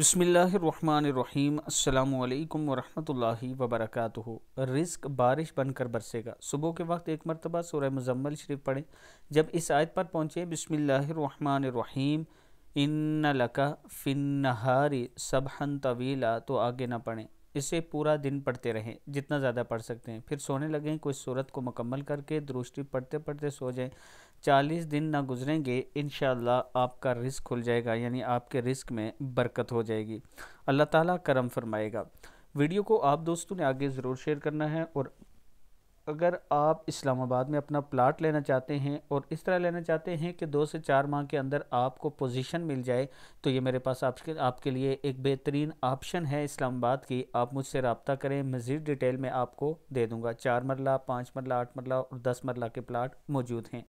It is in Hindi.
बसमीम् अल्लाम वरहमतुल्लाहि वबरकातुहु रिस्क बारिश बनकर बरसेगा सुबह के वक्त एक मरतबा सूरह मुजम्मल शरीफ पढ़ें जब इस आयत पर पहुँचे बसमीम इन लका नहारी सबहन तवीला तो आगे ना पढ़ें इसे पूरा दिन पढ़ते रहें जितना ज़्यादा पढ़ सकते हैं फिर सोने लगें कुछ सूरत को मुकम्मल करके दुरुस्ती पढ़ते पढ़ते सो जाएं चालीस दिन ना गुजरेंगे इन आपका रिस्क खुल जाएगा यानी आपके रिस्क में बरकत हो जाएगी अल्लाह ताला करम फरमाएगा वीडियो को आप दोस्तों ने आगे ज़रूर शेयर करना है और अगर आप इस्लामाबाद में अपना प्लाट लेना चाहते हैं और इस तरह लेना चाहते हैं कि दो से चार माह के अंदर आपको पोजीशन मिल जाए तो ये मेरे पास आपके आपके लिए एक बेहतरीन ऑप्शन है इस्लामाबाद की आप मुझसे रबता करें मज़ीद डिटेल में आपको दे दूँगा चार मरला पाँच मरला आठ मरला और दस मरला के प्लाट मौजूद हैं